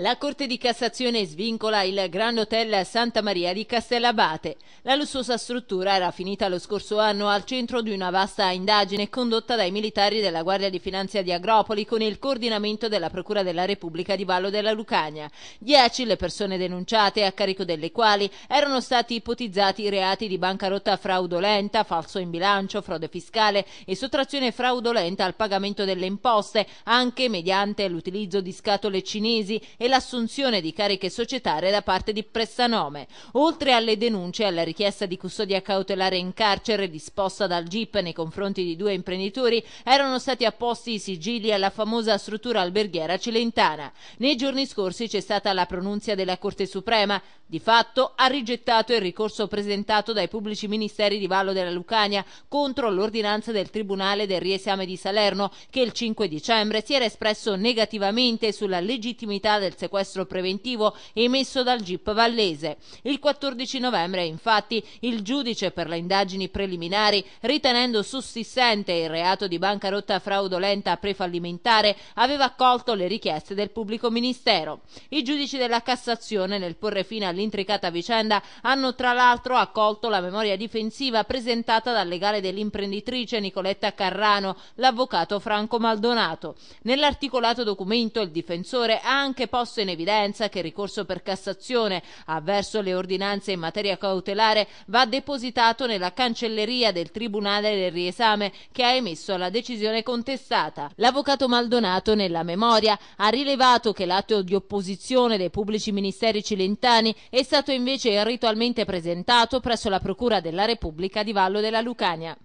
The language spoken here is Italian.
La Corte di Cassazione svincola il Gran Hotel Santa Maria di Castellabate. La lussuosa struttura era finita lo scorso anno al centro di una vasta indagine condotta dai militari della Guardia di Finanza di Agropoli con il coordinamento della Procura della Repubblica di Vallo della Lucania. Dieci le persone denunciate, a carico delle quali erano stati ipotizzati reati di bancarotta fraudolenta, falso in bilancio, frode fiscale e sottrazione fraudolenta al pagamento delle imposte, anche mediante l'utilizzo di scatole cinesi e e l'assunzione di cariche societarie da parte di Prestanome, oltre alle denunce e alla richiesta di custodia cautelare in carcere disposta dal GIP nei confronti di due imprenditori, erano stati apposti i sigilli alla famosa struttura alberghiera cilentana. Nei giorni scorsi c'è stata la pronunzia della Corte Suprema, di fatto ha rigettato il ricorso presentato dai pubblici ministeri di Vallo della Lucania contro l'ordinanza del Tribunale del riesame di Salerno che il 5 dicembre si era espresso negativamente sulla legittimità del sequestro preventivo emesso dal GIP Vallese. Il 14 novembre, infatti, il giudice per le indagini preliminari, ritenendo sussistente il reato di bancarotta fraudolenta prefallimentare, aveva accolto le richieste del pubblico ministero. I giudici della Cassazione, nel porre fine all'intricata vicenda, hanno tra l'altro accolto la memoria difensiva presentata dal legale dell'imprenditrice Nicoletta Carrano, l'avvocato Franco Maldonato. Nell'articolato documento il difensore ha anche posto posto in evidenza che il ricorso per Cassazione avverso le ordinanze in materia cautelare va depositato nella cancelleria del Tribunale del Riesame che ha emesso la decisione contestata. L'avvocato Maldonato nella memoria ha rilevato che l'atto di opposizione dei pubblici ministeri cilentani è stato invece ritualmente presentato presso la Procura della Repubblica di Vallo della Lucania.